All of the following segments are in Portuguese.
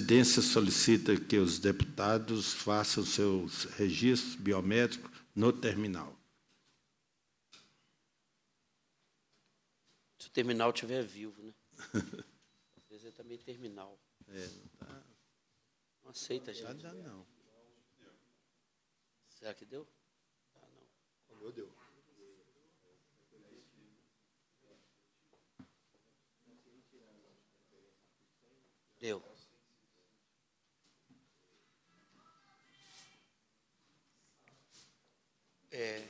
presidência solicita que os deputados façam seus registros biométricos no terminal. Se o terminal estiver vivo, né? Às vezes é também terminal. É, não, tá... não aceita, gente. Não não. Será que deu? Ah, não. O meu deu. Deu. É...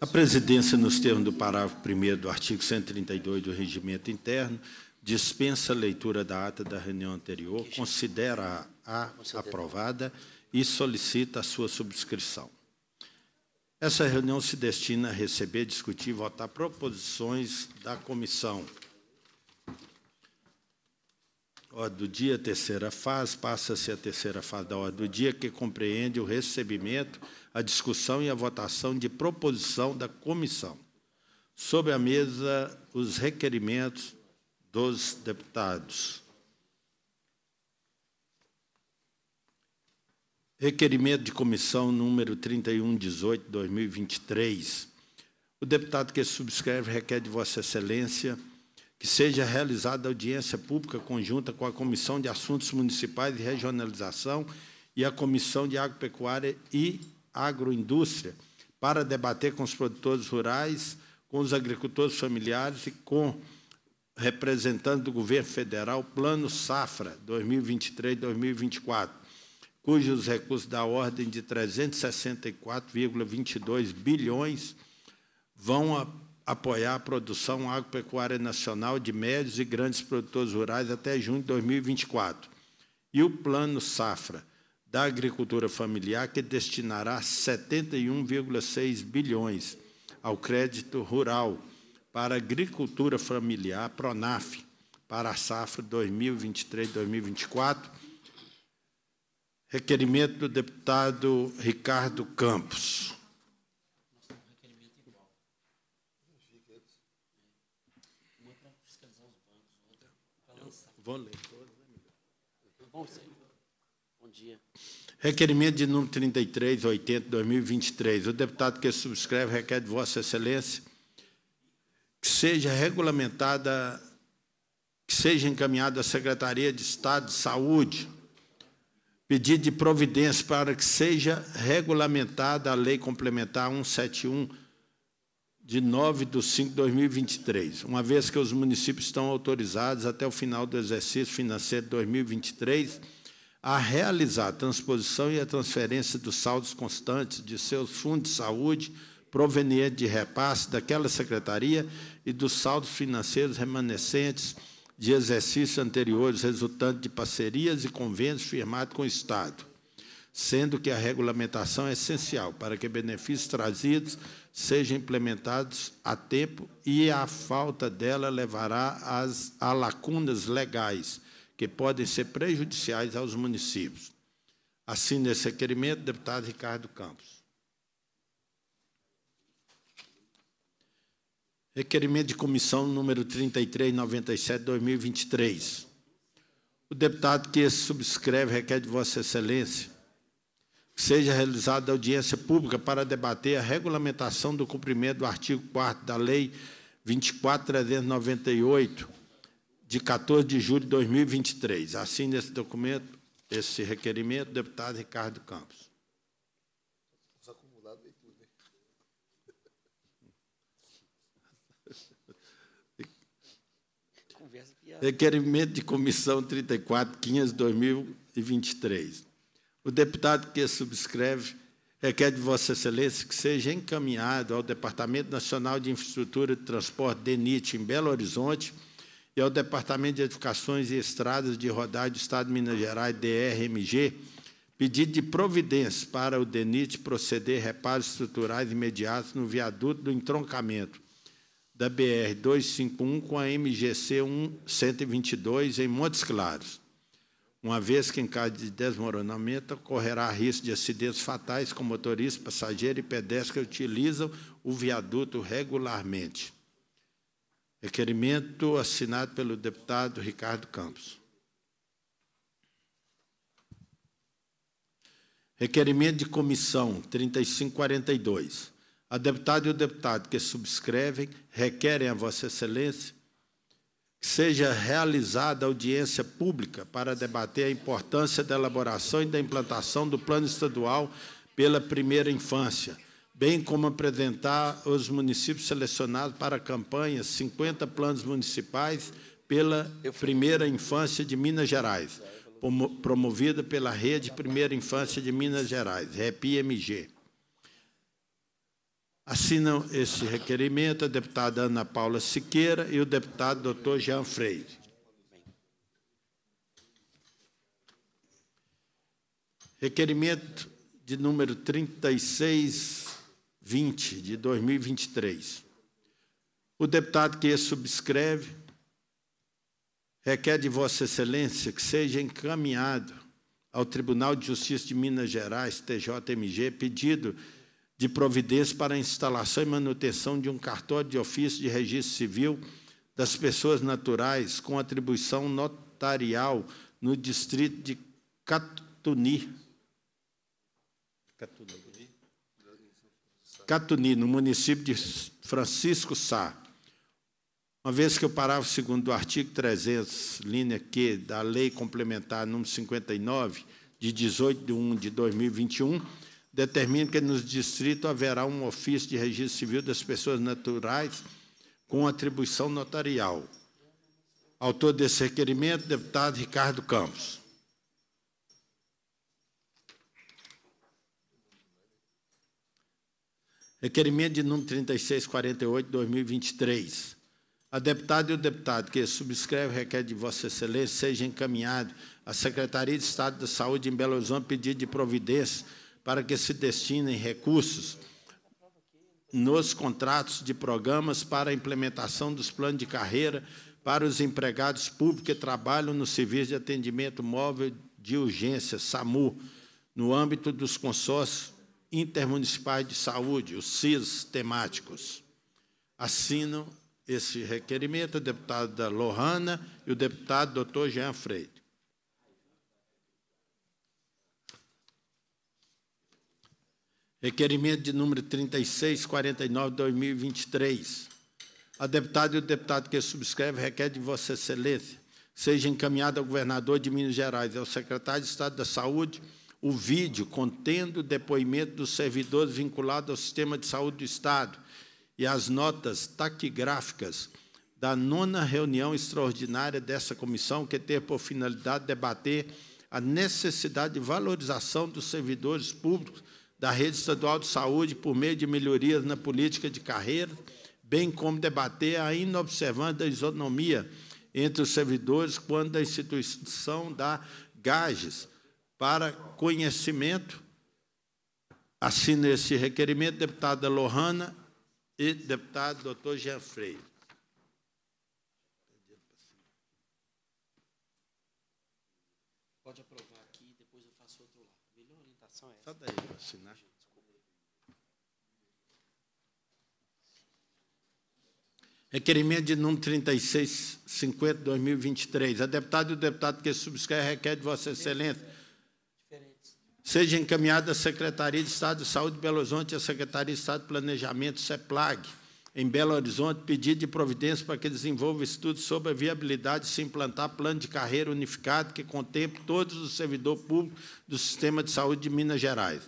A presidência, nos termos do parágrafo 1 do artigo 132 do Regimento Interno, dispensa a leitura da ata da reunião anterior, considera a aprovada e solicita a sua subscrição. Essa reunião se destina a receber, discutir e votar proposições da comissão Ordem do dia, terceira fase, passa-se a terceira fase da ordem do dia, que compreende o recebimento, a discussão e a votação de proposição da comissão. Sobre a mesa, os requerimentos dos deputados. Requerimento de comissão número 3118-2023. O deputado que subscreve requer de Vossa Excelência que seja realizada audiência pública conjunta com a Comissão de Assuntos Municipais e Regionalização e a Comissão de Agropecuária e Agroindústria, para debater com os produtores rurais, com os agricultores familiares e com representantes do governo federal, Plano Safra 2023-2024, cujos recursos da ordem de 364,22 bilhões vão a apoiar a produção agropecuária nacional de médios e grandes produtores rurais até junho de 2024. E o Plano Safra da Agricultura Familiar, que destinará 71,6 bilhões ao crédito rural para agricultura familiar, PRONAF, para a safra 2023-2024. Requerimento do deputado Ricardo Campos. Vou ler Bom, dia. Requerimento de número 3380, 2023. O deputado que subscreve requer de Vossa Excelência que seja regulamentada, que seja encaminhado à Secretaria de Estado de Saúde, pedido de providência para que seja regulamentada a Lei Complementar 171 de 9 de 5 de 2023, uma vez que os municípios estão autorizados até o final do exercício financeiro de 2023 a realizar a transposição e a transferência dos saldos constantes de seus fundos de saúde provenientes de repasse daquela secretaria e dos saldos financeiros remanescentes de exercícios anteriores resultantes de parcerias e convênios firmados com o Estado, sendo que a regulamentação é essencial para que benefícios trazidos sejam implementados a tempo e a falta dela levará às, a lacunas legais que podem ser prejudiciais aos municípios. Assina esse requerimento, deputado Ricardo Campos. Requerimento de comissão número 3397-2023. O deputado que subscreve requer de Vossa Excelência seja realizada audiência pública para debater a regulamentação do cumprimento do artigo 4 da Lei 24.398, de 14 de julho de 2023. Assine esse documento, esse requerimento, deputado Ricardo Campos. Requerimento de comissão 34.500, 2023. O deputado que subscreve requer é é de Vossa Excelência que seja encaminhado ao Departamento Nacional de Infraestrutura de Transporte, DENIT, em Belo Horizonte, e ao Departamento de Edificações e Estradas de Rodagem do Estado de Minas Gerais, DRMG, pedido de providência para o DENIT proceder reparos estruturais imediatos no viaduto do entroncamento da BR-251 com a MGC 122 em Montes Claros uma vez que, em caso de desmoronamento, correrá risco de acidentes fatais com motorista, passageiro e pedestre que utilizam o viaduto regularmente. Requerimento assinado pelo deputado Ricardo Campos. Requerimento de comissão 3542. A deputada e o deputado que subscrevem requerem a Vossa Excelência seja realizada audiência pública para debater a importância da elaboração e da implantação do Plano Estadual pela Primeira Infância, bem como apresentar os municípios selecionados para a campanha 50 Planos Municipais pela Primeira Infância de Minas Gerais, promovida pela Rede Primeira Infância de Minas Gerais, REPIMG. Assinam esse requerimento a deputada Ana Paula Siqueira e o deputado doutor Jean Freire. Requerimento de número 3620 de 2023. O deputado que subscreve requer de Vossa Excelência que seja encaminhado ao Tribunal de Justiça de Minas Gerais, TJMG, pedido de providência para a instalação e manutenção de um cartório de ofício de registro civil das pessoas naturais com atribuição notarial no distrito de Catuni. Catuni, no município de Francisco Sá. Uma vez que eu parava segundo o artigo 300, linha Q, da Lei Complementar número 59, de 18 de 1 de 2021, determina que nos distritos haverá um ofício de registro civil das pessoas naturais com atribuição notarial. Autor desse requerimento, deputado Ricardo Campos. Requerimento de número 3648, 2023. A deputada e o deputado que subscreve o requer de Vossa Excelência seja encaminhado à Secretaria de Estado da Saúde em Belo Horizonte pedido de providência para que se destinem recursos nos contratos de programas para a implementação dos planos de carreira para os empregados públicos que trabalham no Serviço de Atendimento Móvel de Urgência, SAMU, no âmbito dos consórcios intermunicipais de saúde, os CIS temáticos. Assinam esse requerimento o deputado Lohana e o deputado doutor Jean Freire. Requerimento de número 3649 2023. A deputada e o deputado que subscreve requer de Vossa Excelência seja encaminhado ao governador de Minas Gerais e ao secretário de Estado da Saúde o vídeo contendo o depoimento dos servidores vinculados ao sistema de saúde do Estado e as notas taquigráficas da nona reunião extraordinária dessa comissão, que ter por finalidade debater a necessidade de valorização dos servidores públicos da Rede Estadual de Saúde por meio de melhorias na política de carreira, bem como debater a inobservância da isonomia entre os servidores quando a instituição dá GAGES. Para conhecimento, Assino esse requerimento, deputada Lohana e deputado doutor Jean Freire. Pode aprovar aqui, depois eu faço outro lado. melhor orientação é essa assinar. Né? Requerimento de número 3650, 2023. A deputada e o deputado que subscreve requer de Vossa Excelência seja encaminhada à Secretaria de Estado de Saúde de Belo Horizonte e à Secretaria de Estado de Planejamento, CEPLAG, em Belo Horizonte, pedido de providência para que desenvolva estudos sobre a viabilidade de se implantar plano de carreira unificado que contemple todos os servidores públicos do sistema de saúde de Minas Gerais.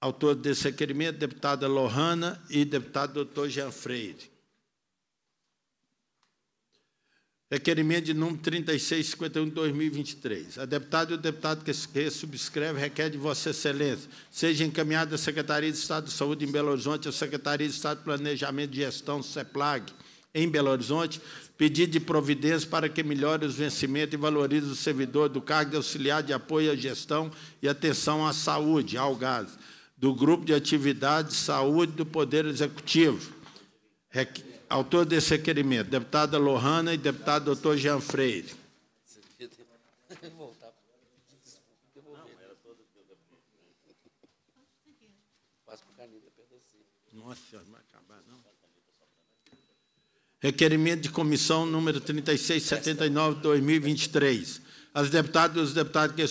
Autor desse requerimento, deputada Lohana e deputado doutor Jean Freire. Requerimento de número 3651 de 2023. A deputada e o deputado que subscreve requer de Vossa Excelência seja encaminhada à Secretaria de Estado de Saúde em Belo Horizonte, à Secretaria de Estado de Planejamento e Gestão, CEPLAG, em Belo Horizonte, pedido de providência para que melhore os vencimentos e valorize o servidor do cargo de auxiliar de apoio à gestão e atenção à saúde, ao gás do Grupo de Atividades Saúde do Poder Executivo. Requ... Autor desse requerimento, deputada Lohana e deputado doutor Jean Freire. Requerimento de comissão número 3679 2023. As deputadas e os deputados que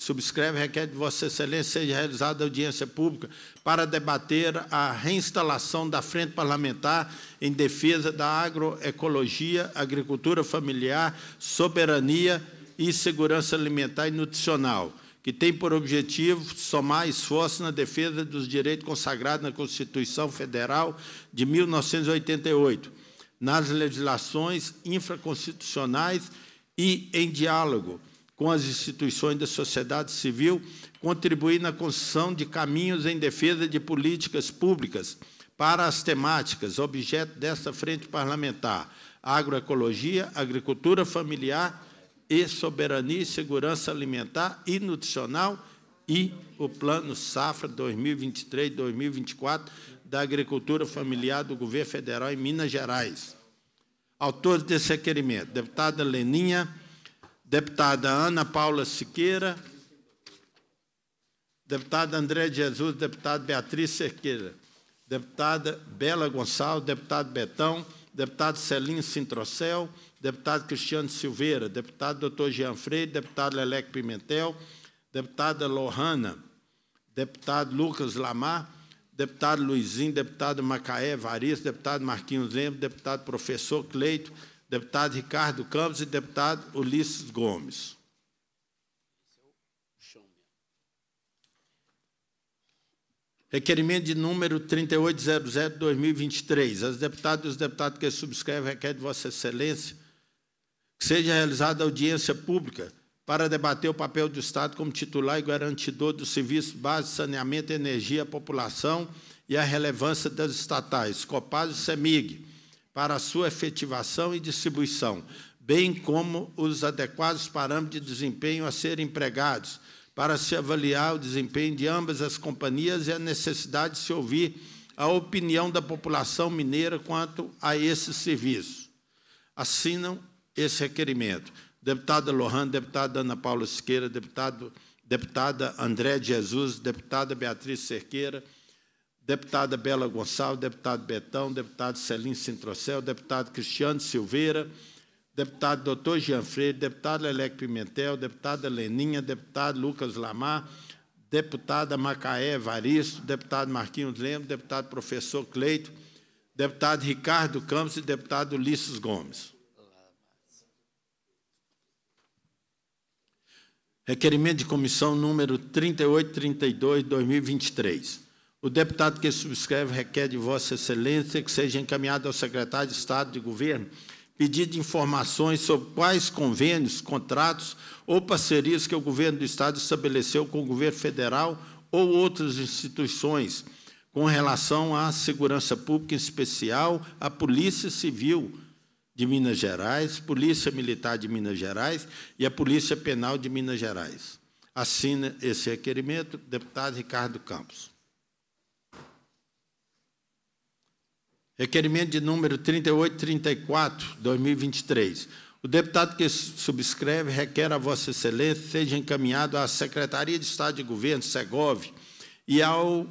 subscreve requer de Vossa Excelência seja realizada audiência pública para debater a reinstalação da Frente Parlamentar em defesa da agroecologia, agricultura familiar, soberania e segurança alimentar e nutricional, que tem por objetivo somar esforços na defesa dos direitos consagrados na Constituição Federal de 1988, nas legislações infraconstitucionais e em diálogo com as instituições da sociedade civil, contribuir na construção de caminhos em defesa de políticas públicas para as temáticas objeto desta frente parlamentar: agroecologia, agricultura familiar e soberania e segurança alimentar e nutricional e o Plano Safra 2023-2024 da Agricultura Familiar do Governo Federal em Minas Gerais. Autores desse requerimento, deputada Leninha deputada Ana Paula Siqueira, deputado André Jesus, deputado Beatriz Cerqueira, deputada Bela Gonçalves, deputado Betão, deputado Celinho Sintrocel, deputado Cristiano Silveira, deputado doutor Jean Freire, deputado Leleque Pimentel, deputada Lohana, deputado Lucas Lamar, deputado Luizinho, deputado Macaé Varis, deputado Marquinhos Lembro, deputado professor Cleito, deputado Ricardo Campos e deputado Ulisses Gomes. Requerimento de número 3800-2023. As deputadas e os deputados que subscrevem requer de Vossa Excelência que seja realizada audiência pública para debater o papel do Estado como titular e garantidor dos serviços base, saneamento, energia, população e a relevância das estatais, Copaz e CEMIG, para sua efetivação e distribuição, bem como os adequados parâmetros de desempenho a serem empregados, para se avaliar o desempenho de ambas as companhias e a necessidade de se ouvir a opinião da população mineira quanto a esse serviço. Assinam esse requerimento. Deputada Lohan, deputada Ana Paula Siqueira, deputado, deputada André Jesus, deputada Beatriz Cerqueira, deputada Bela Gonçalves, deputado Betão, deputado Celim Sintrocel, deputado Cristiano Silveira, deputado doutor Jean Freire, deputado Leleque Pimentel, deputada Leninha, deputado Lucas Lamar, deputada Macaé Varisto, deputado Marquinhos Lemos, deputado professor Cleito, deputado Ricardo Campos e deputado Ulisses Gomes. Requerimento de comissão número 3832, 2023. O deputado que subscreve requer de Vossa Excelência que seja encaminhado ao secretário de Estado de Governo pedido de informações sobre quais convênios, contratos ou parcerias que o governo do Estado estabeleceu com o governo federal ou outras instituições com relação à segurança pública, em especial à Polícia Civil de Minas Gerais, Polícia Militar de Minas Gerais e a Polícia Penal de Minas Gerais. Assina esse requerimento, deputado Ricardo Campos. Requerimento de número 3834, 2023. O deputado que subscreve requer a Vossa Excelência seja encaminhado à Secretaria de Estado de Governo, Segov, e, ao,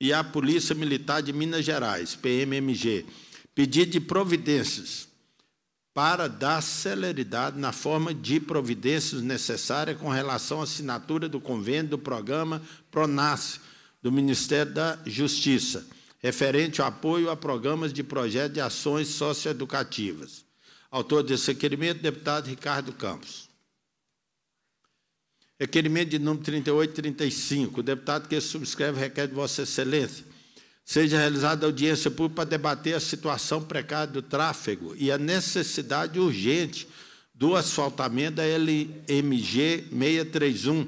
e à Polícia Militar de Minas Gerais, PMMG, pedido de providências para dar celeridade na forma de providências necessárias com relação à assinatura do convênio do programa PRONASSE do Ministério da Justiça referente ao apoio a programas de projetos de ações socioeducativas. Autor desse requerimento, deputado Ricardo Campos. Requerimento de número 3835. O deputado que subscreve requer de Vossa Excelência seja realizada audiência pública para debater a situação precária do tráfego e a necessidade urgente do asfaltamento da LMG 631,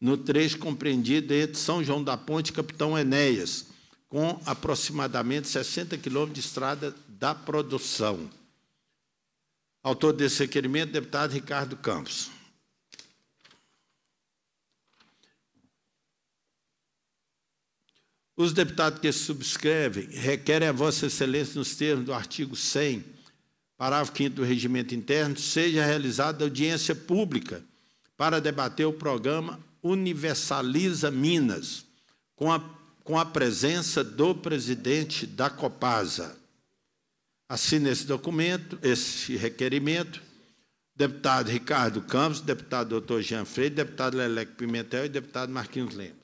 no trecho compreendido entre São João da Ponte e Capitão Enéas, com aproximadamente 60 quilômetros de estrada da produção. Autor desse requerimento, deputado Ricardo Campos. Os deputados que subscrevem requerem a Vossa Excelência, nos termos do artigo 100, parágrafo 5 do Regimento Interno, seja realizada audiência pública para debater o programa Universaliza Minas, com a com a presença do presidente da Copasa. Assina esse documento, esse requerimento, deputado Ricardo Campos, deputado doutor Jean Freire, deputado Leleco Pimentel e deputado Marquinhos Lemos.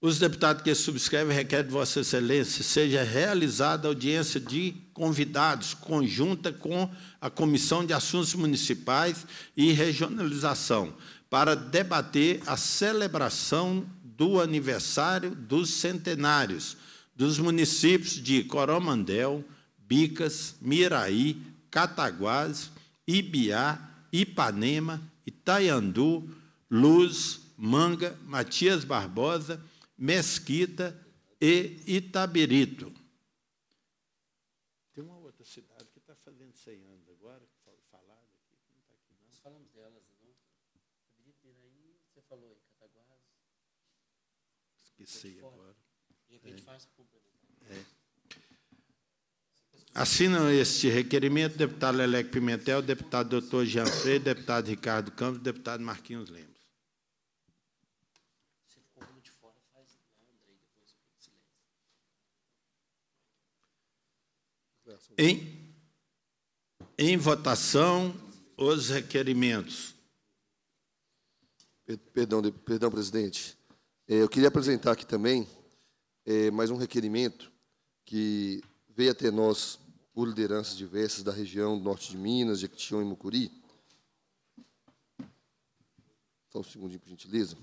Os deputados que subscrevem requerem de Vossa Excelência seja realizada audiência de convidados, conjunta com a Comissão de Assuntos Municipais e Regionalização, para debater a celebração do aniversário dos centenários dos municípios de Coromandel, Bicas, Miraí, Cataguás, Ibiá, Ipanema, Itaiandu, Luz, Manga, Matias Barbosa, Mesquita e Itabirito. devendo 100 anos agora, falado aqui, não está aqui não. Nós falamos delas, não? Sabrina Piraí, você falou aí, Cataguases. Esqueci de agora. De repente é. faz complementar. Assinam este requerimento deputado Lelec Pimentel, deputado doutor Jean Freire, deputado Ricardo Campos, deputado Marquinhos Lemos. Hein? Em votação, os requerimentos. Perdão, perdão presidente. É, eu queria apresentar aqui também é, mais um requerimento que veio até nós por lideranças diversas da região do norte de Minas, de Jequitinhonha e Mucuri. Só um segundinho, por gentileza.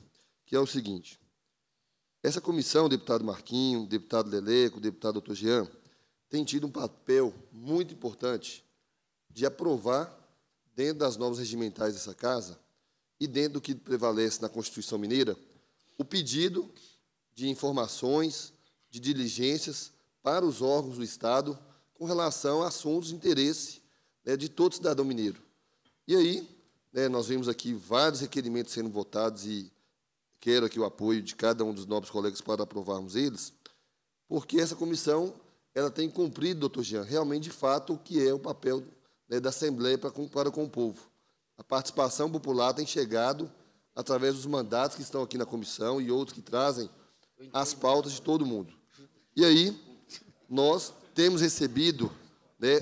Que é o seguinte. Essa comissão, deputado Marquinho, deputado Leleco, deputado doutor Jean, tem tido um papel muito importante de aprovar, dentro das normas regimentais dessa casa e dentro do que prevalece na Constituição Mineira, o pedido de informações, de diligências para os órgãos do Estado com relação a assuntos de interesse né, de todo cidadão mineiro. E aí, né, nós vimos aqui vários requerimentos sendo votados e quero aqui o apoio de cada um dos nobres colegas para aprovarmos eles, porque essa comissão ela tem cumprido, doutor Jean, realmente, de fato, o que é o papel né, da Assembleia para com, para com o povo. A participação popular tem chegado através dos mandatos que estão aqui na comissão e outros que trazem as pautas de todo mundo. E aí, nós temos recebido né,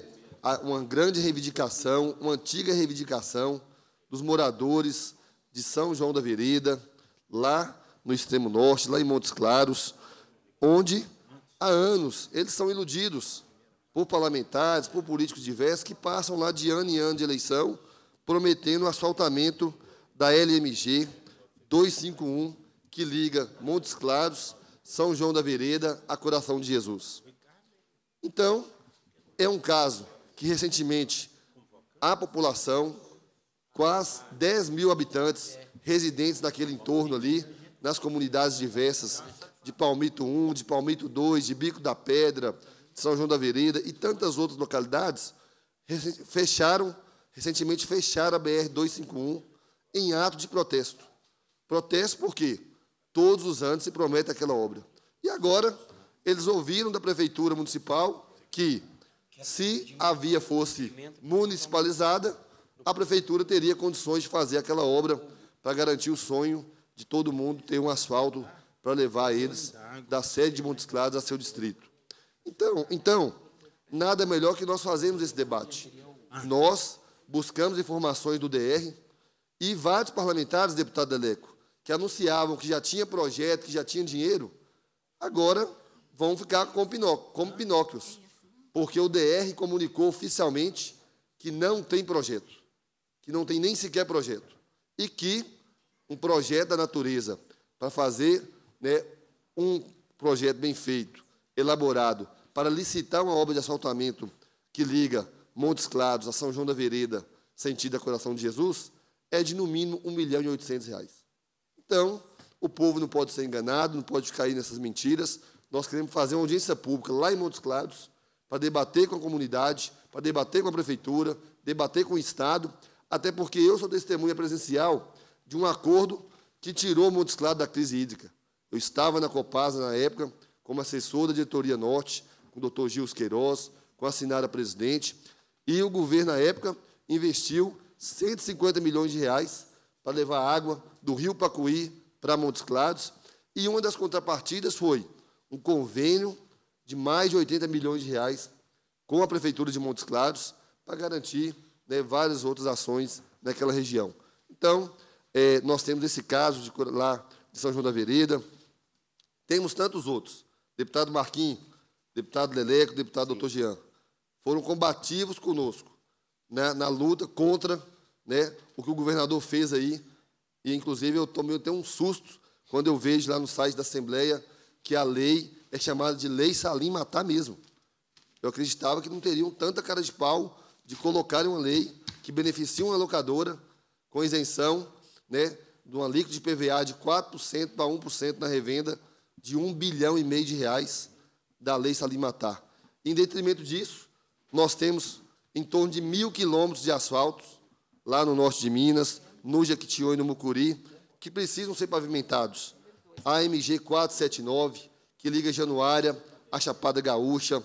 uma grande reivindicação, uma antiga reivindicação dos moradores de São João da Vereda, lá no extremo norte, lá em Montes Claros, onde há anos eles são iludidos por parlamentares, por políticos diversos, que passam lá de ano em ano de eleição, prometendo o asfaltamento da LMG 251, que liga Montes Claros, São João da Vereda a Coração de Jesus. Então, é um caso que recentemente a população, quase 10 mil habitantes residentes naquele entorno ali, nas comunidades diversas, de Palmito 1, de Palmito 2, de Bico da Pedra, são João da Vereda e tantas outras localidades fecharam, recentemente fecharam a BR-251 em ato de protesto. Protesto porque todos os anos se promete aquela obra. E agora, eles ouviram da Prefeitura Municipal que, se a via fosse municipalizada, a Prefeitura teria condições de fazer aquela obra para garantir o sonho de todo mundo ter um asfalto para levar eles da sede de Montes Claros a seu distrito. Então, então, nada melhor que nós fazemos esse debate. Nós buscamos informações do DR e vários parlamentares, deputado Deleco, que anunciavam que já tinha projeto, que já tinha dinheiro, agora vão ficar com como pinóquios, porque o DR comunicou oficialmente que não tem projeto, que não tem nem sequer projeto, e que um projeto da natureza para fazer né, um projeto bem feito, elaborado para licitar uma obra de asfaltamento que liga Montes Claros a São João da Vereda, sentido a Coração de Jesus, é de no mínimo 1 milhão e 800 reais. Então, o povo não pode ser enganado, não pode cair nessas mentiras. Nós queremos fazer uma audiência pública lá em Montes Claros para debater com a comunidade, para debater com a prefeitura, debater com o Estado, até porque eu sou testemunha presencial de um acordo que tirou Montes Claros da crise hídrica. Eu estava na Copasa na época, como assessor da diretoria norte, com o Dr. Gils Queiroz, com a assinada presidente, e o governo, na época, investiu 150 milhões de reais para levar água do Rio Pacuí para Montes Claros, e uma das contrapartidas foi um convênio de mais de 80 milhões de reais com a Prefeitura de Montes Claros para garantir né, várias outras ações naquela região. Então, é, nós temos esse caso de, lá de São João da Vereda, temos tantos outros deputado Marquinhos, deputado Leleco, deputado Sim. Dr. Jean, foram combativos conosco né, na luta contra né, o que o governador fez aí. E, inclusive, eu tomei até um susto quando eu vejo lá no site da Assembleia que a lei é chamada de Lei Salim Matar mesmo. Eu acreditava que não teriam tanta cara de pau de colocar uma lei que beneficia uma locadora com isenção né, de um alíquota de PVA de 4% para 1% na revenda de um bilhão e meio de reais da Lei Salimatar. Em detrimento disso, nós temos em torno de mil quilômetros de asfaltos lá no norte de Minas, no Jequitinhonha e no Mucuri, que precisam ser pavimentados. A MG 479, que liga Januária à Chapada Gaúcha,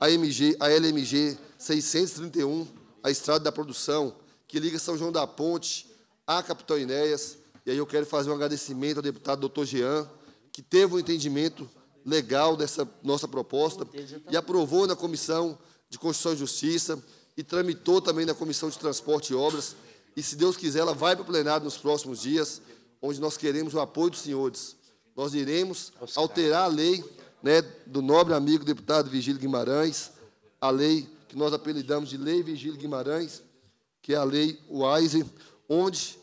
a, MG, a LMG 631, a Estrada da Produção, que liga São João da Ponte à Capitão Inéas. E aí eu quero fazer um agradecimento ao deputado doutor Jean, que teve um entendimento legal dessa nossa proposta e aprovou na Comissão de Constituição e Justiça e tramitou também na Comissão de Transporte e Obras. E, se Deus quiser, ela vai para o plenário nos próximos dias, onde nós queremos o apoio dos senhores. Nós iremos alterar a lei né, do nobre amigo deputado Vigílio Guimarães, a lei que nós apelidamos de Lei Vigílio Guimarães, que é a Lei Wise, onde,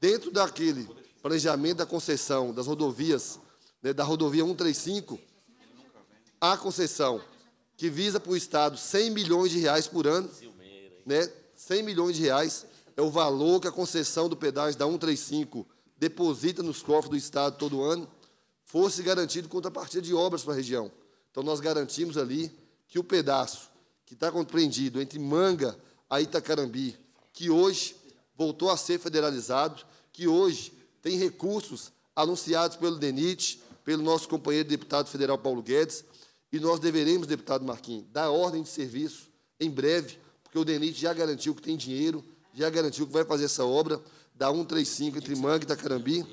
dentro daquele planejamento da concessão das rodovias né, da rodovia 135, a concessão que visa para o Estado 100 milhões de reais por ano, né, 100 milhões de reais é o valor que a concessão do pedágio da 135 deposita nos cofres do Estado todo ano, fosse garantido a partida de obras para a região. Então, nós garantimos ali que o pedaço que está compreendido entre Manga a Itacarambi, que hoje voltou a ser federalizado, que hoje tem recursos anunciados pelo DENIT, pelo nosso companheiro deputado federal Paulo Guedes, e nós deveremos, deputado Marquinhos, dar ordem de serviço em breve, porque o DENIT já garantiu que tem dinheiro, já garantiu que vai fazer essa obra da 135 entre Mangue e Itacarambi.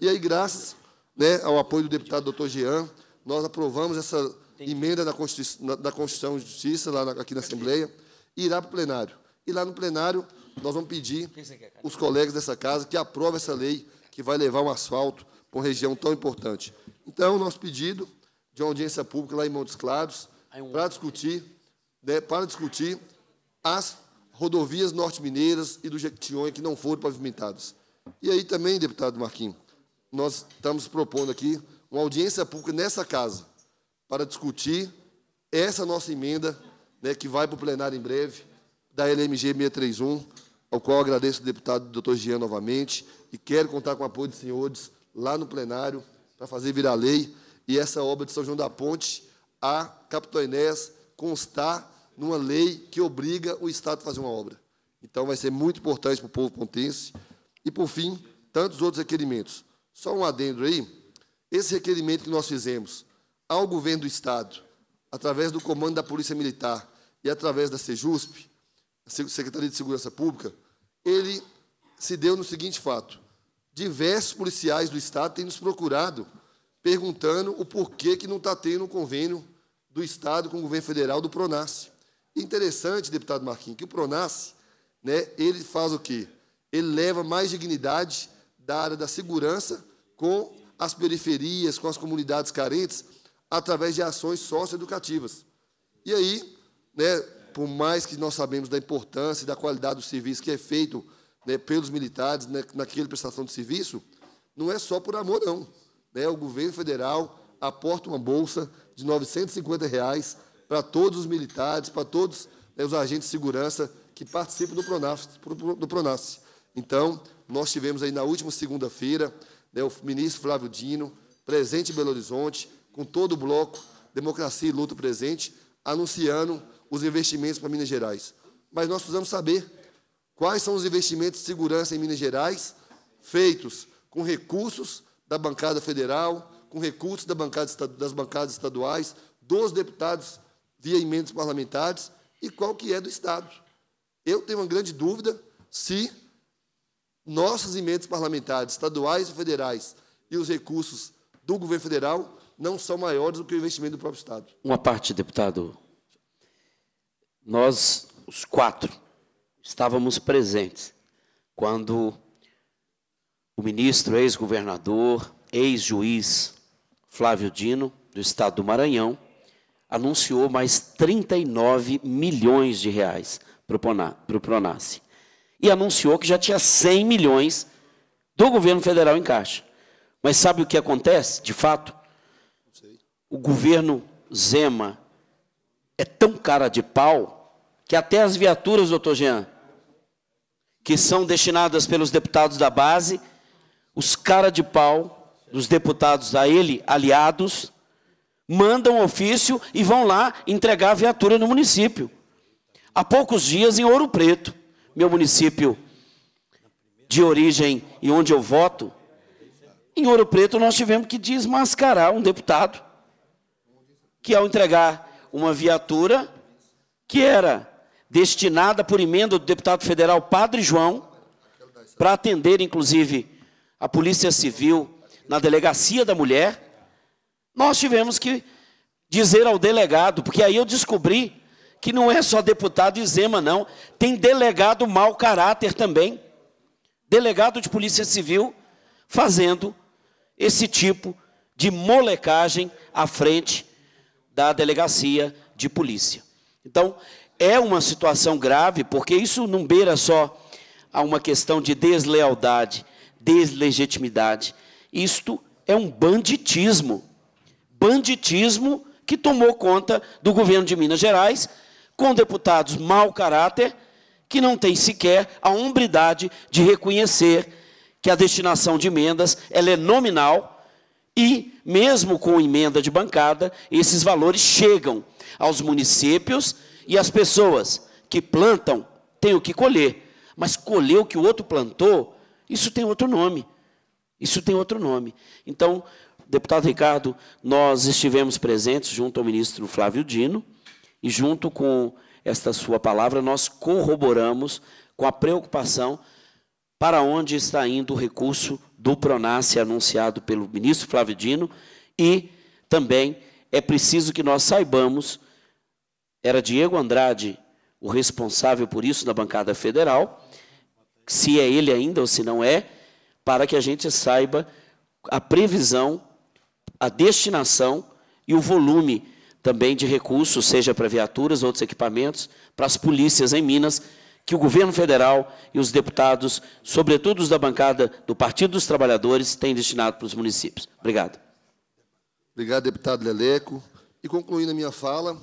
E aí, graças né, ao apoio do deputado doutor Jean, nós aprovamos essa emenda da Constituição, da Constituição de Justiça, lá na, aqui na Assembleia, e irá para o plenário. E lá no plenário, nós vamos pedir os colegas dessa casa que aprovem essa lei que vai levar um asfalto uma região tão importante. Então, nosso pedido de uma audiência pública lá em Montes Claros para discutir, né, para discutir as rodovias norte-mineiras e do Jequitinhonha que não foram pavimentadas. E aí também, deputado Marquinhos, nós estamos propondo aqui uma audiência pública nessa casa para discutir essa nossa emenda, né, que vai para o plenário em breve, da LMG 631, ao qual agradeço o deputado doutor Jean novamente e quero contar com o apoio dos senhores lá no plenário para fazer virar lei e essa obra de São João da Ponte, a Capitão Inés constar numa lei que obriga o Estado a fazer uma obra. Então, vai ser muito importante para o povo pontense. E, por fim, tantos outros requerimentos. Só um adendo aí. Esse requerimento que nós fizemos ao governo do Estado, através do comando da Polícia Militar e através da SEJUSP, Secretaria de Segurança Pública, ele se deu no seguinte fato diversos policiais do Estado têm nos procurado perguntando o porquê que não está tendo um convênio do Estado com o governo federal do Pronas. Interessante, deputado Marquinhos, que o Pronas, né, ele faz o quê? Ele leva mais dignidade da área da segurança com as periferias, com as comunidades carentes, através de ações socioeducativas. E aí, né, por mais que nós sabemos da importância e da qualidade do serviço que é feito né, pelos militares né, prestação de serviço, não é só por amor, não. Né, o governo federal aporta uma bolsa de 950 reais para todos os militares, para todos né, os agentes de segurança que participam do Pronaf, do Pronaf. Então, nós tivemos aí na última segunda-feira né, o ministro Flávio Dino, presente em Belo Horizonte, com todo o bloco Democracia e Luta presente, anunciando os investimentos para Minas Gerais. Mas nós precisamos saber Quais são os investimentos de segurança em Minas Gerais feitos com recursos da bancada federal, com recursos da bancada, das bancadas estaduais, dos deputados via emendas parlamentares e qual que é do Estado? Eu tenho uma grande dúvida se nossas emendas parlamentares, estaduais e federais, e os recursos do governo federal não são maiores do que o investimento do próprio Estado. Uma parte, deputado. Nós, os quatro, estávamos presentes quando o ministro, ex-governador, ex-juiz Flávio Dino, do estado do Maranhão, anunciou mais 39 milhões de reais para o Pronace. E anunciou que já tinha 100 milhões do governo federal em caixa. Mas sabe o que acontece, de fato? O governo Zema é tão cara de pau que até as viaturas, doutor Jean, que são destinadas pelos deputados da base, os cara de pau dos deputados a ele aliados, mandam ofício e vão lá entregar a viatura no município. Há poucos dias, em Ouro Preto, meu município de origem e onde eu voto, em Ouro Preto nós tivemos que desmascarar um deputado que, ao entregar uma viatura que era destinada por emenda do deputado federal Padre João, para atender, inclusive, a Polícia Civil na Delegacia da Mulher, nós tivemos que dizer ao delegado, porque aí eu descobri que não é só deputado Izema não, tem delegado mau caráter também, delegado de Polícia Civil, fazendo esse tipo de molecagem à frente da delegacia de polícia. Então, é uma situação grave, porque isso não beira só a uma questão de deslealdade, deslegitimidade. Isto é um banditismo. Banditismo que tomou conta do governo de Minas Gerais, com deputados mau caráter, que não têm sequer a hombridade de reconhecer que a destinação de emendas ela é nominal e, mesmo com emenda de bancada, esses valores chegam aos municípios e as pessoas que plantam têm o que colher, mas colher o que o outro plantou, isso tem outro nome. Isso tem outro nome. Então, deputado Ricardo, nós estivemos presentes junto ao ministro Flávio Dino e junto com esta sua palavra nós corroboramos com a preocupação para onde está indo o recurso do Pronace anunciado pelo ministro Flávio Dino e também é preciso que nós saibamos era Diego Andrade o responsável por isso na bancada federal, se é ele ainda ou se não é, para que a gente saiba a previsão, a destinação e o volume também de recursos, seja para viaturas, outros equipamentos, para as polícias em Minas, que o governo federal e os deputados, sobretudo os da bancada do Partido dos Trabalhadores, têm destinado para os municípios. Obrigado. Obrigado, deputado Leleco. E concluindo a minha fala,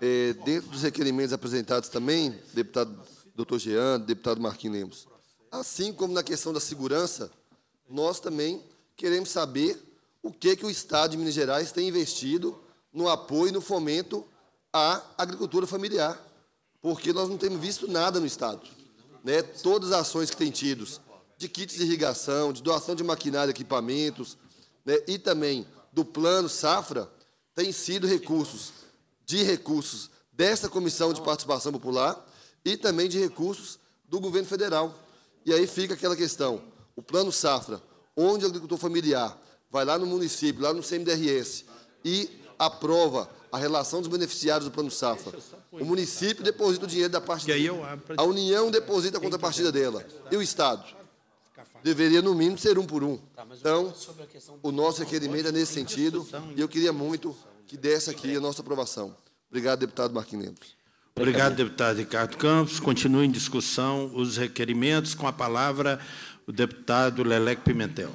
é, dentro dos requerimentos apresentados também, deputado doutor Jean, deputado Marquinhos Lemos, assim como na questão da segurança, nós também queremos saber o que, que o Estado de Minas Gerais tem investido no apoio e no fomento à agricultura familiar, porque nós não temos visto nada no Estado. Né? Todas as ações que tem tido, de kits de irrigação, de doação de maquinário e equipamentos, né? e também do plano safra, têm sido recursos de recursos dessa comissão de participação popular e também de recursos do governo federal. E aí fica aquela questão, o plano safra, onde o agricultor familiar vai lá no município, lá no CMDRS, e aprova a relação dos beneficiários do plano safra. O município deposita o dinheiro da parte dele. A União deposita a contrapartida dela. E o Estado? Deveria, no mínimo, ser um por um. Tá, então, o nosso requerimento é nesse sentido, e eu queria muito que desse aqui a nossa aprovação. Obrigado, deputado Marquinhos Lemos. Obrigado, deputado Ricardo Campos. Continua em discussão os requerimentos. Com a palavra, o deputado Leleque Pimentel.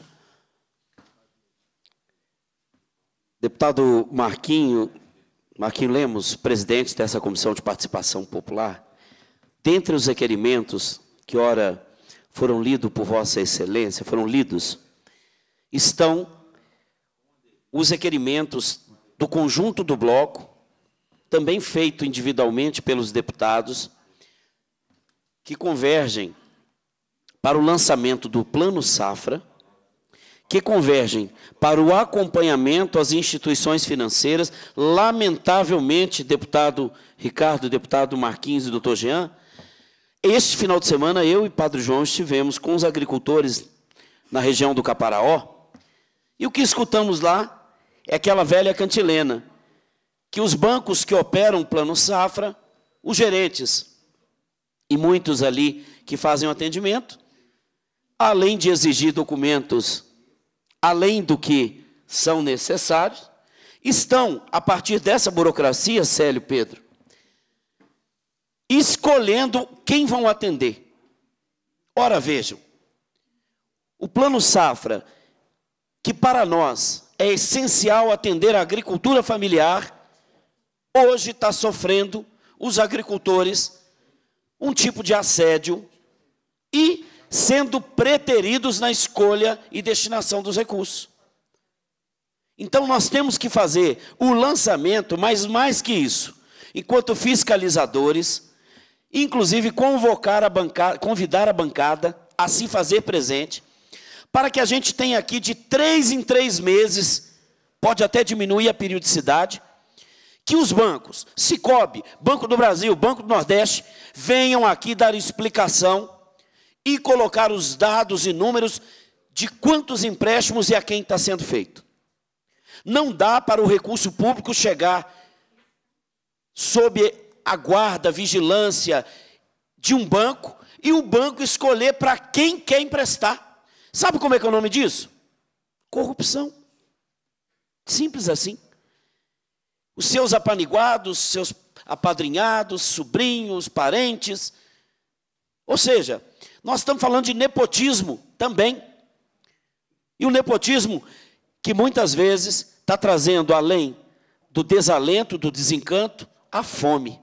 Deputado Marquinho, Marquinho Lemos, presidente dessa Comissão de Participação Popular, dentre os requerimentos que ora foram lidos por Vossa Excelência, foram lidos, estão os requerimentos do conjunto do bloco, também feito individualmente pelos deputados, que convergem para o lançamento do Plano Safra, que convergem para o acompanhamento às instituições financeiras. Lamentavelmente, deputado Ricardo, deputado Marquinhos e doutor Jean, este final de semana eu e Padre João estivemos com os agricultores na região do Caparaó, e o que escutamos lá é aquela velha cantilena que os bancos que operam o plano safra, os gerentes e muitos ali que fazem o atendimento, além de exigir documentos além do que são necessários, estão, a partir dessa burocracia, Célio Pedro, escolhendo quem vão atender. Ora, vejam, o plano safra, que para nós é essencial atender a agricultura familiar, hoje está sofrendo os agricultores um tipo de assédio e sendo preteridos na escolha e destinação dos recursos. Então nós temos que fazer o lançamento, mas mais que isso, enquanto fiscalizadores, inclusive convocar a bancada, convidar a bancada a se fazer presente para que a gente tenha aqui de três em três meses, pode até diminuir a periodicidade, que os bancos, Cicobi, Banco do Brasil, Banco do Nordeste, venham aqui dar explicação e colocar os dados e números de quantos empréstimos e a quem está sendo feito. Não dá para o recurso público chegar sob a guarda, a vigilância de um banco e o banco escolher para quem quer emprestar. Sabe como é que é o nome disso? Corrupção. Simples assim. Os seus apaniguados, seus apadrinhados, sobrinhos, parentes. Ou seja, nós estamos falando de nepotismo também. E o nepotismo que muitas vezes está trazendo, além do desalento, do desencanto, a fome.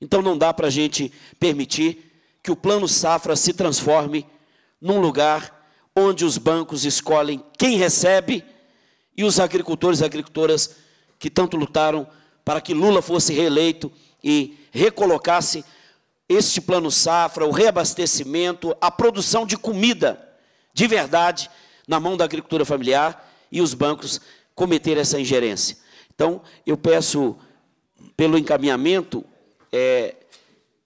Então não dá para a gente permitir que o plano safra se transforme num lugar onde os bancos escolhem quem recebe e os agricultores e agricultoras que tanto lutaram para que Lula fosse reeleito e recolocasse este plano safra, o reabastecimento, a produção de comida de verdade na mão da agricultura familiar e os bancos cometer essa ingerência. Então, eu peço pelo encaminhamento, é,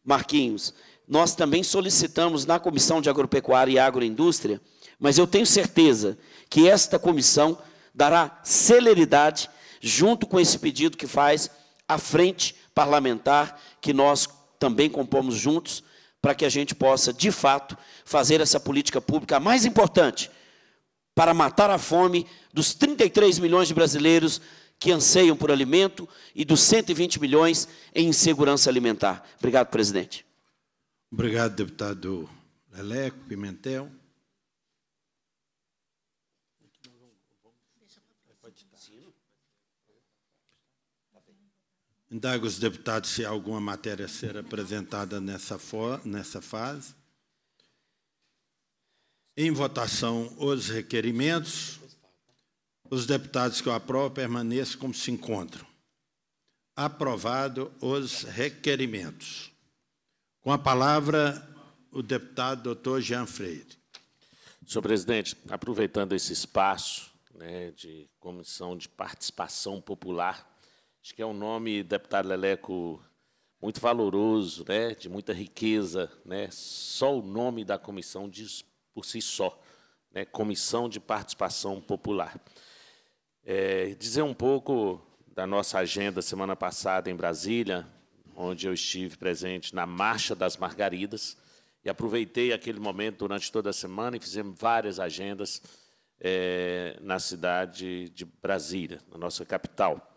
Marquinhos, nós também solicitamos na Comissão de Agropecuária e Agroindústria mas eu tenho certeza que esta comissão dará celeridade junto com esse pedido que faz a frente parlamentar que nós também compomos juntos para que a gente possa, de fato, fazer essa política pública mais importante para matar a fome dos 33 milhões de brasileiros que anseiam por alimento e dos 120 milhões em insegurança alimentar. Obrigado, presidente. Obrigado, deputado Leleco Pimentel. Indago os deputados se há alguma matéria a ser apresentada nessa, nessa fase. Em votação, os requerimentos. Os deputados que o aprovam permaneçam como se encontram. Aprovado os requerimentos. Com a palavra, o deputado doutor Jean Freire. Senhor presidente, aproveitando esse espaço né, de comissão de participação popular, Acho que é um nome, deputado Leleco, muito valoroso, né? de muita riqueza. Né? Só o nome da comissão diz por si só, né? Comissão de Participação Popular. É, dizer um pouco da nossa agenda semana passada em Brasília, onde eu estive presente na Marcha das Margaridas, e aproveitei aquele momento durante toda a semana e fizemos várias agendas é, na cidade de Brasília, na nossa capital.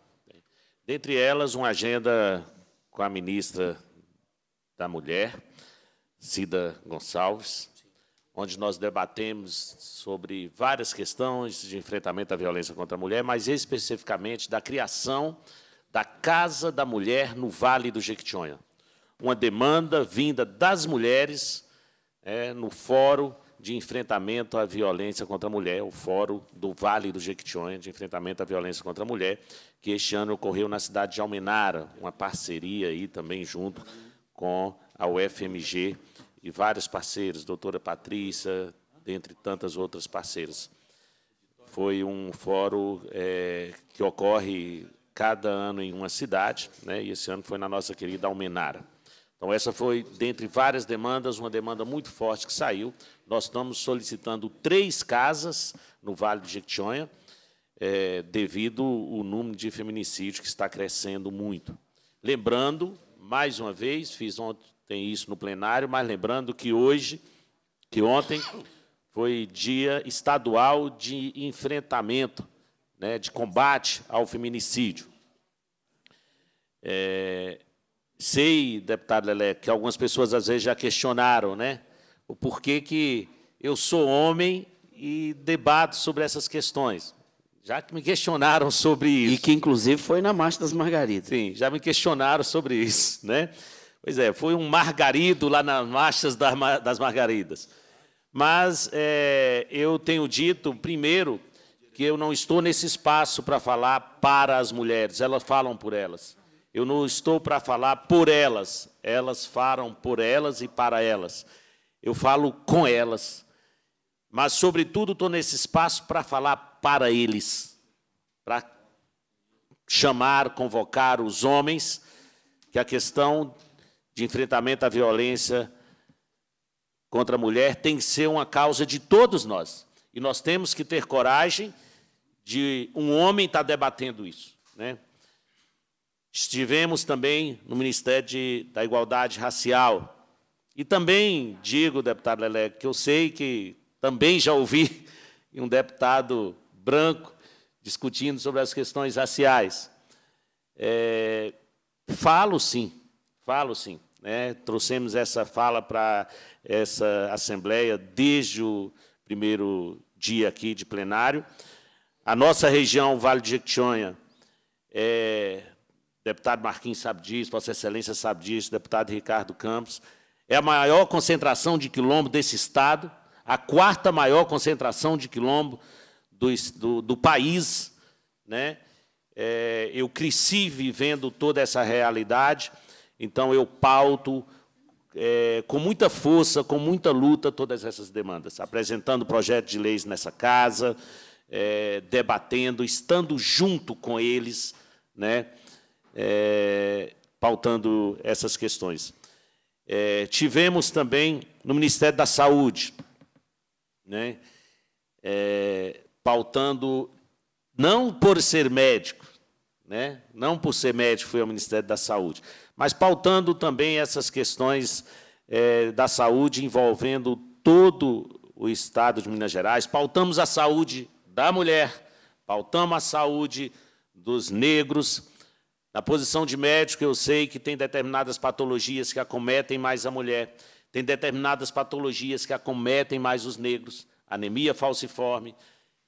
Dentre elas, uma agenda com a ministra da Mulher, Cida Gonçalves, onde nós debatemos sobre várias questões de enfrentamento à violência contra a mulher, mas especificamente da criação da Casa da Mulher no Vale do Jequitinhonha. Uma demanda vinda das mulheres é, no fórum de enfrentamento à violência contra a mulher, o Fórum do Vale do Jequitinhonha de enfrentamento à violência contra a mulher, que este ano ocorreu na cidade de Almenara, uma parceria aí também junto com a UFMG e vários parceiros, doutora Patrícia, dentre tantas outras parceiras. Foi um fórum é, que ocorre cada ano em uma cidade, né, e esse ano foi na nossa querida Almenara. Então, essa foi, dentre várias demandas, uma demanda muito forte que saiu. Nós estamos solicitando três casas no Vale do Jequitinhonha, é, devido o número de feminicídios que está crescendo muito. Lembrando, mais uma vez, fiz ontem isso no plenário, mas lembrando que hoje, que ontem, foi dia estadual de enfrentamento, né, de combate ao feminicídio. É, Sei, deputado Lelé, que algumas pessoas às vezes já questionaram, né? O porquê que eu sou homem e debato sobre essas questões. Já que me questionaram sobre isso. E que, inclusive, foi na Marcha das Margaridas. Sim, já me questionaram sobre isso, né? Pois é, foi um margarido lá nas Marchas das Margaridas. Mas é, eu tenho dito, primeiro, que eu não estou nesse espaço para falar para as mulheres, elas falam por elas. Eu não estou para falar por elas, elas falam por elas e para elas. Eu falo com elas. Mas, sobretudo, estou nesse espaço para falar para eles, para chamar, convocar os homens, que a questão de enfrentamento à violência contra a mulher tem que ser uma causa de todos nós. E nós temos que ter coragem de um homem estar tá debatendo isso. Né? Estivemos também no Ministério de, da Igualdade Racial. E também digo, deputado Lele que eu sei que também já ouvi um deputado branco discutindo sobre as questões raciais. É, falo sim, falo sim. Né? Trouxemos essa fala para essa Assembleia desde o primeiro dia aqui de plenário. A nossa região, Vale de Jequitinhonha, é deputado Marquinhos sabe disso, Vossa Excelência sabe disso, deputado Ricardo Campos, é a maior concentração de quilombo desse Estado, a quarta maior concentração de quilombo do, do, do país. Né? É, eu cresci vivendo toda essa realidade, então eu pauto é, com muita força, com muita luta, todas essas demandas, apresentando projetos de leis nessa casa, é, debatendo, estando junto com eles, né? é, pautando essas questões. É, tivemos também no Ministério da Saúde, né, é, pautando, não por ser médico, né, não por ser médico fui ao Ministério da Saúde, mas pautando também essas questões é, da saúde envolvendo todo o Estado de Minas Gerais, pautamos a saúde da mulher, pautamos a saúde dos negros, na posição de médico, eu sei que tem determinadas patologias que acometem mais a mulher, tem determinadas patologias que acometem mais os negros, anemia falciforme,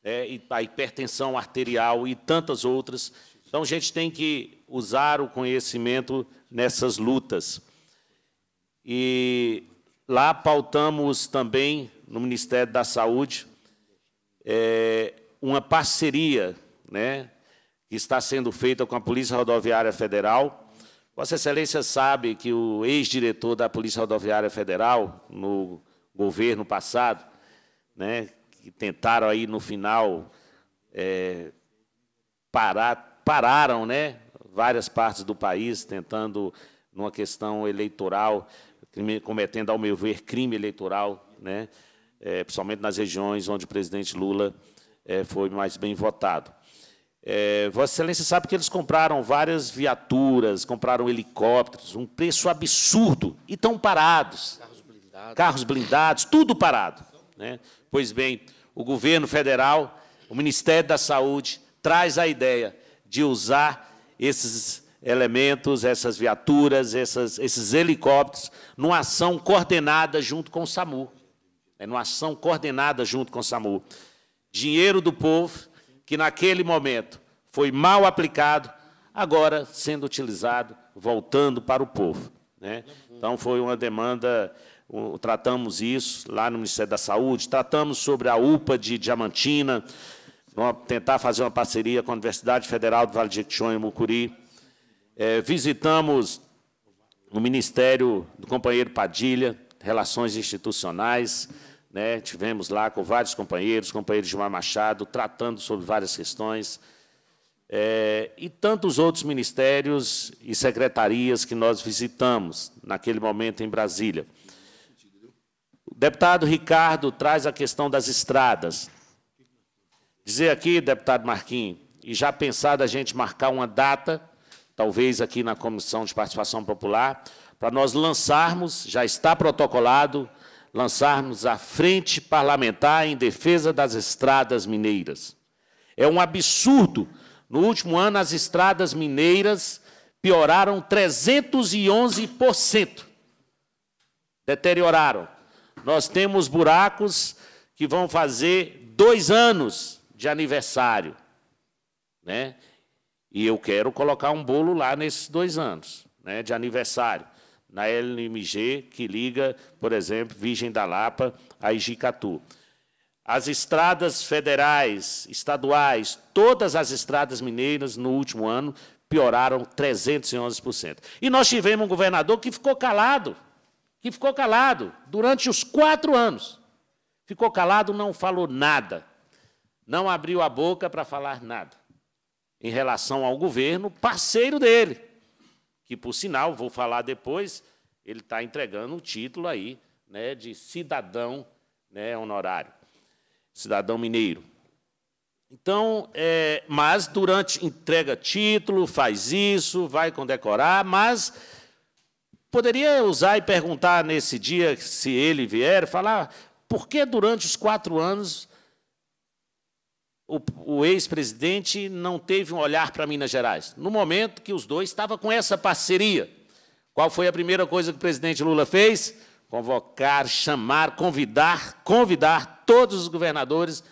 é, a hipertensão arterial e tantas outras. Então, a gente tem que usar o conhecimento nessas lutas. E lá pautamos também, no Ministério da Saúde, é, uma parceria né, que está sendo feita com a Polícia Rodoviária Federal. Vossa Excelência sabe que o ex-diretor da Polícia Rodoviária Federal, no governo passado, né, que tentaram aí no final é, parar, pararam né, várias partes do país, tentando, numa questão eleitoral, cometendo, ao meu ver, crime eleitoral, né, é, principalmente nas regiões onde o presidente Lula é, foi mais bem votado. É, Vossa Excelência sabe que eles compraram várias viaturas, compraram helicópteros, um preço absurdo, e estão parados. Carros blindados. Carros blindados, tudo parado. Né? Pois bem, o governo federal, o Ministério da Saúde, traz a ideia de usar esses elementos, essas viaturas, essas, esses helicópteros, numa ação coordenada junto com o SAMU. É numa ação coordenada junto com o SAMU. Dinheiro do povo que naquele momento foi mal aplicado, agora sendo utilizado, voltando para o povo. Né? Então, foi uma demanda, tratamos isso lá no Ministério da Saúde, tratamos sobre a UPA de Diamantina, vamos tentar fazer uma parceria com a Universidade Federal do Vale de Jequitinhonha e Mucuri. É, visitamos o Ministério do companheiro Padilha, Relações Institucionais, né? Tivemos lá com vários companheiros, companheiros de Mar Machado, tratando sobre várias questões. É, e tantos outros ministérios e secretarias que nós visitamos naquele momento em Brasília. O deputado Ricardo traz a questão das estradas. Dizer aqui, deputado Marquinhos, e já pensado a gente marcar uma data, talvez aqui na Comissão de Participação Popular, para nós lançarmos, já está protocolado, lançarmos a Frente Parlamentar em Defesa das Estradas Mineiras. É um absurdo. No último ano, as estradas mineiras pioraram 311%. Deterioraram. Nós temos buracos que vão fazer dois anos de aniversário. Né? E eu quero colocar um bolo lá nesses dois anos né, de aniversário na LMG que liga, por exemplo, Virgem da Lapa a Ijicatu. As estradas federais, estaduais, todas as estradas mineiras no último ano pioraram 311%. E nós tivemos um governador que ficou calado, que ficou calado durante os quatro anos. Ficou calado, não falou nada, não abriu a boca para falar nada em relação ao governo parceiro dele que, por sinal, vou falar depois, ele está entregando o título aí né, de cidadão né, honorário, cidadão mineiro. Então, é, mas durante entrega título, faz isso, vai condecorar, mas poderia usar e perguntar nesse dia, se ele vier, falar ah, por que durante os quatro anos o, o ex-presidente não teve um olhar para Minas Gerais. No momento que os dois estavam com essa parceria, qual foi a primeira coisa que o presidente Lula fez? Convocar, chamar, convidar, convidar todos os governadores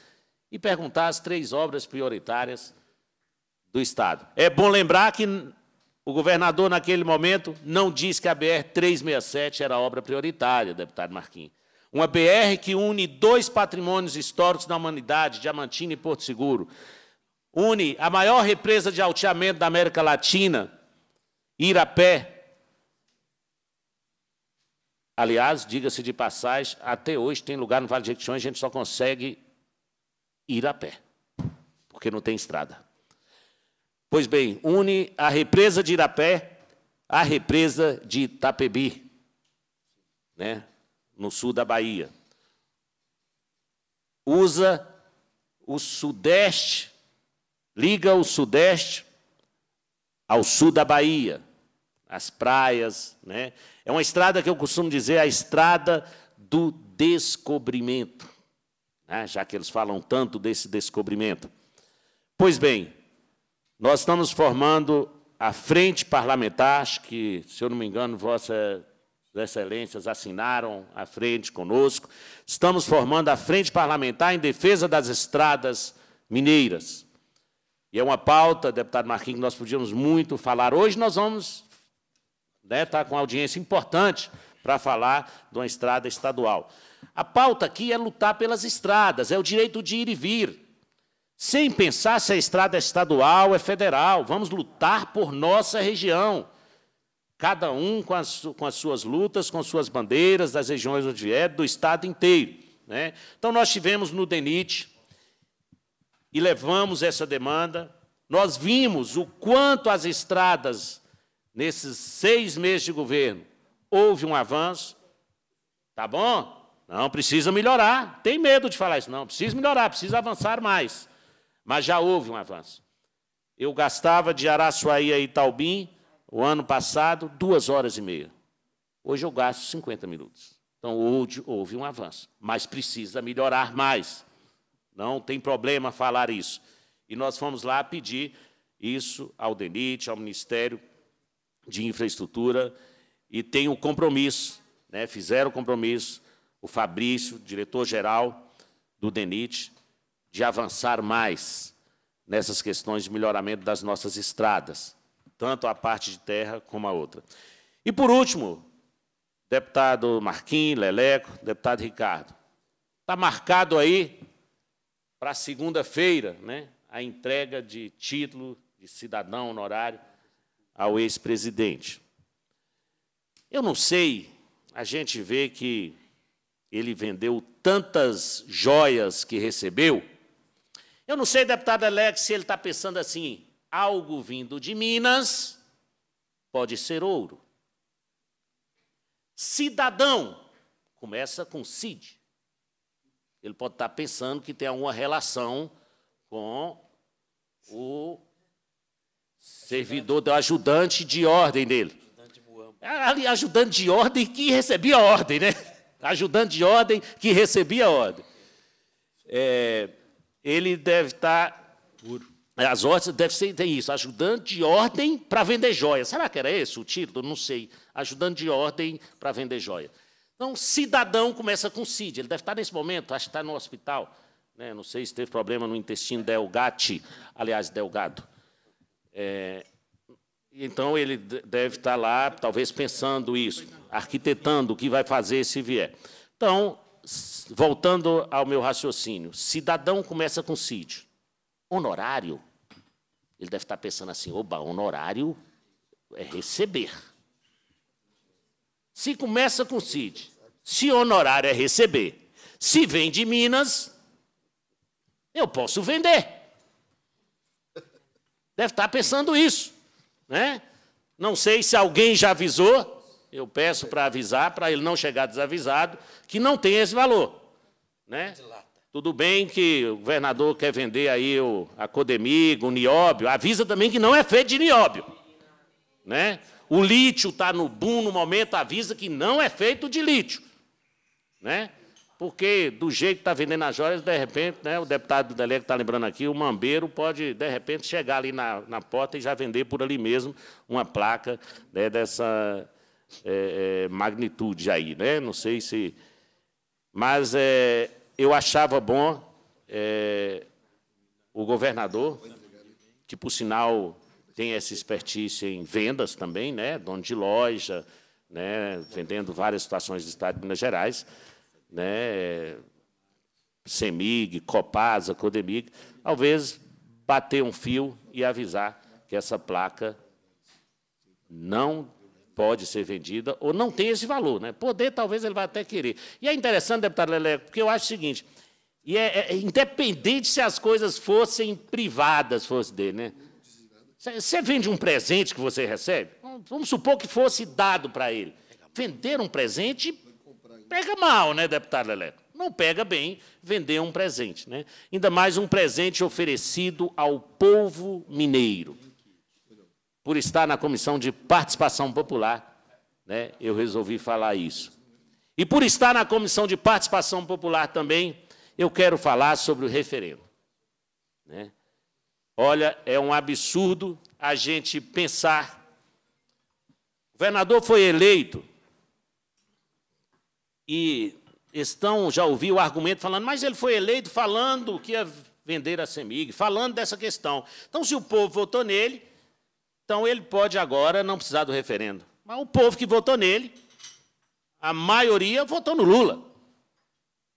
e perguntar as três obras prioritárias do Estado. É bom lembrar que o governador, naquele momento, não disse que a BR-367 era a obra prioritária, deputado Marquinhos. Uma BR que une dois patrimônios históricos da humanidade, Diamantina e Porto Seguro. Une a maior represa de alteamento da América Latina, Irapé. Aliás, diga-se de passagem, até hoje tem lugar no Vale de Jequitinhonha, a gente só consegue ir a pé, porque não tem estrada. Pois bem, une a represa de Irapé à represa de Itapebi. Né? no sul da Bahia. Usa o sudeste, liga o sudeste ao sul da Bahia, as praias, né? É uma estrada que eu costumo dizer a estrada do descobrimento, né? já que eles falam tanto desse descobrimento. Pois bem, nós estamos formando a frente parlamentar, acho que, se eu não me engano, vossa Excelências assinaram à frente conosco. Estamos formando a Frente Parlamentar em Defesa das Estradas Mineiras. E é uma pauta, deputado Marquinhos, que nós podíamos muito falar. Hoje nós vamos né, estar tá com uma audiência importante para falar de uma estrada estadual. A pauta aqui é lutar pelas estradas, é o direito de ir e vir. Sem pensar se a estrada é estadual, é federal. Vamos lutar por nossa região cada um com as, com as suas lutas, com suas bandeiras, das regiões onde é, do Estado inteiro. Né? Então, nós tivemos no DENIT e levamos essa demanda. Nós vimos o quanto as estradas, nesses seis meses de governo, houve um avanço. Tá bom? Não, precisa melhorar. Tem medo de falar isso. Não, precisa melhorar, precisa avançar mais. Mas já houve um avanço. Eu gastava de Araçuaí a Itaubim o ano passado, duas horas e meia. Hoje eu gasto 50 minutos. Então, houve, houve um avanço, mas precisa melhorar mais. Não tem problema falar isso. E nós fomos lá pedir isso ao DENIT, ao Ministério de Infraestrutura, e tem o um compromisso, né? fizeram o compromisso, o Fabrício, diretor-geral do DENIT, de avançar mais nessas questões de melhoramento das nossas estradas tanto a parte de terra como a outra. E, por último, deputado Marquinhos, Leleco, deputado Ricardo, está marcado aí para segunda-feira né, a entrega de título de cidadão honorário ao ex-presidente. Eu não sei, a gente vê que ele vendeu tantas joias que recebeu. Eu não sei, deputado Alex, se ele está pensando assim, algo vindo de Minas pode ser ouro. Cidadão começa com CID. Ele pode estar pensando que tem alguma relação com o servidor, do ajudante de ordem dele. Ali, ajudante de ordem que recebia ordem, né? Ajudante de ordem que recebia ordem. É, ele deve estar puro. É, as ordens deve ser, tem isso, ajudante de ordem para vender joia. Será que era esse o título? Não sei. Ajudante de ordem para vender joia. Então, cidadão começa com CID. Ele deve estar nesse momento, acho que está no hospital. Né? Não sei se teve problema no intestino delgate, aliás, delgado. É, então, ele deve estar lá, talvez, pensando isso, arquitetando o que vai fazer se vier. Então, voltando ao meu raciocínio, cidadão começa com CID. Honorário, ele deve estar pensando assim: oba, honorário é receber. Se começa com CID, se honorário é receber, se vem de Minas, eu posso vender. Deve estar pensando isso. Né? Não sei se alguém já avisou, eu peço para avisar, para ele não chegar desavisado, que não tem esse valor. Né? Tudo bem que o governador quer vender aí o, a Codemig, o nióbio, avisa também que não é feito de nióbio. Né? O lítio está no boom no momento, avisa que não é feito de lítio. Né? Porque do jeito que está vendendo as joias, de repente, né, o deputado do Delego está lembrando aqui, o mambeiro pode, de repente, chegar ali na, na porta e já vender por ali mesmo uma placa né, dessa é, é, magnitude aí. Né? Não sei se. Mas é, eu achava bom é, o governador, que, por sinal, tem essa expertise em vendas também, né? dono de loja, né? vendendo várias situações do Estado de Minas Gerais, né? CEMIG, Copasa, Codemig, talvez bater um fio e avisar que essa placa não pode ser vendida ou não tem esse valor. Né? Poder, talvez, ele vá até querer. E é interessante, deputado Leleco, porque eu acho o seguinte, e é, é, é independente se as coisas fossem privadas, fosse dele, né? Você vende um presente que você recebe? Vamos supor que fosse dado para ele. Vender um presente pega mal, né, deputado Leleco? Não pega bem vender um presente, né? Ainda mais um presente oferecido ao povo mineiro por estar na Comissão de Participação Popular, né, eu resolvi falar isso. E por estar na Comissão de Participação Popular também, eu quero falar sobre o referendo. Né? Olha, é um absurdo a gente pensar. O governador foi eleito e estão, já ouvi o argumento falando, mas ele foi eleito falando que ia vender a CEMIG, falando dessa questão. Então, se o povo votou nele, então ele pode agora não precisar do referendo. Mas o povo que votou nele, a maioria votou no Lula.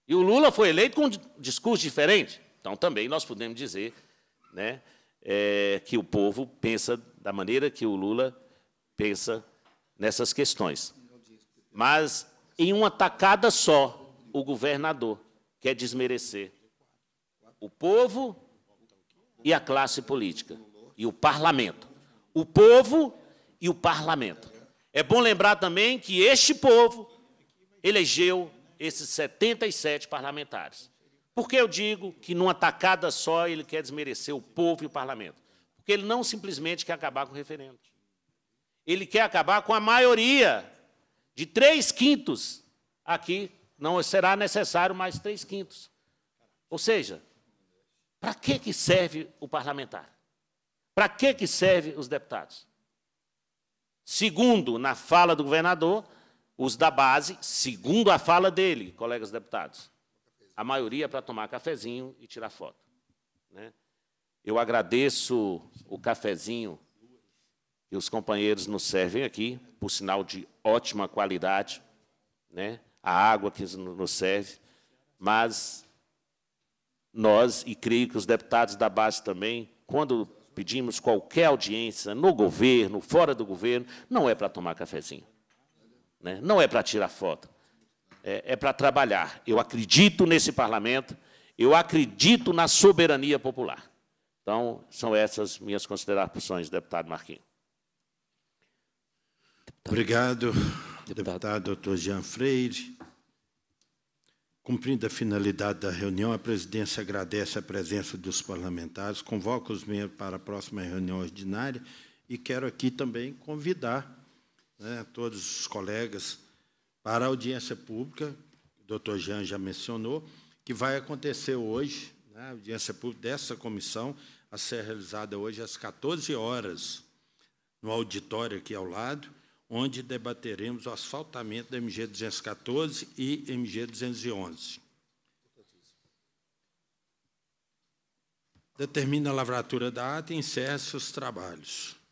E o Lula foi eleito com um discurso diferente. Então também nós podemos dizer né, é, que o povo pensa da maneira que o Lula pensa nessas questões. Mas em uma tacada só, o governador quer desmerecer o povo e a classe política e o parlamento o povo e o parlamento. É bom lembrar também que este povo elegeu esses 77 parlamentares. Por que eu digo que, numa tacada só, ele quer desmerecer o povo e o parlamento? Porque ele não simplesmente quer acabar com o referendo. Ele quer acabar com a maioria de três quintos. Aqui não será necessário mais três quintos. Ou seja, para que, que serve o parlamentar? Para que, que servem os deputados? Segundo, na fala do governador, os da base, segundo a fala dele, colegas deputados, a maioria é para tomar cafezinho e tirar foto. Né? Eu agradeço o cafezinho que os companheiros nos servem aqui, por sinal de ótima qualidade, né? a água que nos serve, mas nós, e creio que os deputados da base também, quando pedimos qualquer audiência no governo, fora do governo, não é para tomar cafezinho, né? não é para tirar foto, é, é para trabalhar. Eu acredito nesse parlamento, eu acredito na soberania popular. Então, são essas minhas considerações, deputado Marquinhos. Obrigado, deputado, deputado Dr. Jean Freire. Cumprindo a finalidade da reunião, a presidência agradece a presença dos parlamentares, convoca os membros para a próxima reunião ordinária e quero aqui também convidar né, todos os colegas para a audiência pública, o doutor Jean já mencionou, que vai acontecer hoje, né, a audiência pública dessa comissão, a ser realizada hoje às 14 horas, no auditório aqui ao lado, onde debateremos o asfaltamento da MG 214 e MG 211. Determina a lavratura da ata e encerra os trabalhos.